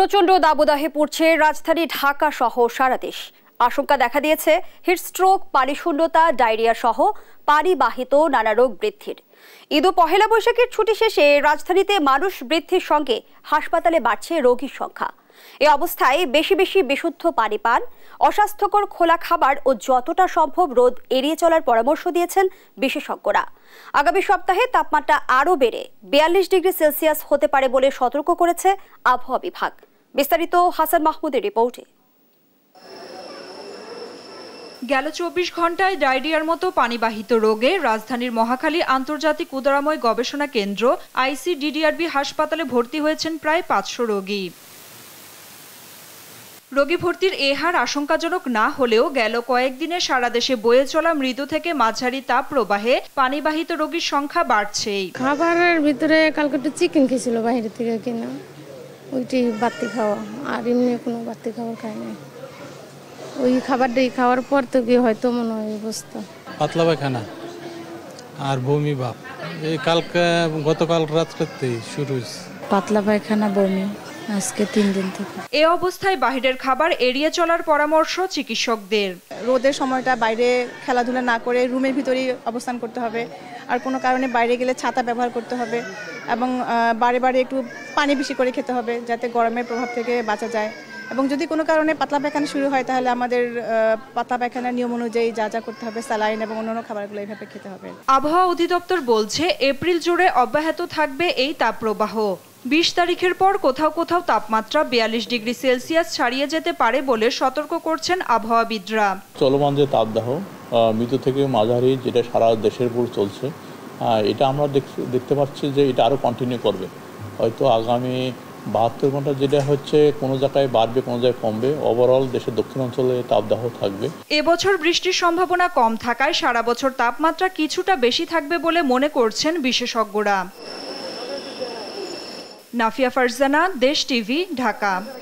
প্রচণ্ড দাবদাহে পড়ছে রাজধানী ঢাকা সহ সারা দেশ আশঙ্কা দেখা দিয়েছে হিটস্ট্রোক পানিশূন্যতা ডায়রিয়া সহ পানিবাহিত নানা রোগ বৃদ্ধির ঈদ ও পহেলা বৈশাখের ছুটি শেষে রাজধানীতে মানুষ বৃদ্ধির সঙ্গে হাসপাতালে বাড়ছে রোগীর সংখ্যা এ অবস্থায় বেশি বেশি বিশুদ্ধ পানি পান অস্বাস্থ্যকর খোলা খাবার ও যতটা সম্ভব রোদ এড়িয়ে চলার পরামর্শ দিয়েছেন বিশেষজ্ঞরা আগামী সপ্তাহে তাপমাত্রা আরও বেড়ে বিয়াল্লিশ ডিগ্রি সেলসিয়াস হতে পারে বলে সতর্ক করেছে আবহাওয়া বিভাগ বিস্তারিত হাসান মাহমুদের রিপোর্টে গেল চব্বিশ ঘন্টায় ডায়রিয়ার মতো পানিবাহিত রোগে রাজধানীর মহাখালী আন্তর্জাতিক উদারাময় গবেষণা কেন্দ্র আইসিডিডিআরবি হাসপাতালে ভর্তি হয়েছেন প্রায় পাঁচশো রোগী রোগী ভর্তির এ হার আশঙ্কাজনক না হলেও গেল কয়েকদিনে সারা দেশে বয়ে চলা মৃদু থেকে মাঝারি তাপ প্রবাহে পানিবাহিত রোগীর সংখ্যা বাড়ছেই খাবারের ভিতরে কালকে একটু চিকেন খেয়েছিল বাইরে থেকে কিনা ওইটি বাড়তি খাওয়া আর এমনি কোনো বাড়তি খাবার খাই নাই ওই খাবারটাই খাওয়ার পর তো গিয়ে হয়তো মনে হয় অবস্থা পাতলা পায়খানা আর বমি ভাব এই কালকে গতকাল রাত করতেই শুরু পাতলা পায়খানা বমি আজকে তিন দিন থেকে এ অবস্থায় বাইরের খাবার এড়িয়ে চলার পরামর্শ চিকিৎসকদের রোদের সময়টা বাইরে খেলাধুলা না করে রুমের ভিতরেই অবস্থান করতে হবে আর কোনো কারণে বাইরে গেলে ছাতা ব্যবহার করতে হবে এবং বারে বারে একটু পানি বেশি করে খেতে হবে যাতে গরমের প্রভাব থেকে বাঁচা যায় এবং যদি কোনো কারণে পাতলা পায়খানা শুরু হয় তাহলে আমাদের পাতলা পায়খানার নিয়ম অনুযায়ী যা যা করতে হবে স্যালাইন এবং অন্যান্য খাবারগুলো এইভাবে খেতে হবে আবহাওয়া অধিদপ্তর বলছে এপ্রিল জুড়ে অব্যাহত থাকবে এই তাপপ্রবাহ বিশ তারিখের পর কোথাও কোথাও তাপমাত্রা বিয়াল্লিশ ডিগ্রি সেলসিয়াস ছাড়িয়ে যেতে পারে বলে সতর্ক করছেন আবহাওয়াবিদরা চলমান যে তাপদাহ মৃত থেকে মাঝারি যেটা সারা দেশের উপর চলছে এটা আমরা দেখতে পাচ্ছি যে এটা আরও কন্টিনিউ করবে হয়তো আগামী বাহাত্তর ঘন্টা যেটা হচ্ছে কোনো জায়গায় বাড়বে কোনো জায়গায় কমবে ওভারঅল দেশের দক্ষিণ অঞ্চলে তাপদাহ থাকবে এবছর বৃষ্টির সম্ভাবনা কম থাকায় সারা বছর তাপমাত্রা কিছুটা বেশি থাকবে বলে মনে করছেন বিশেষজ্ঞরা नाफिया फरजाना देश टीवी ढाका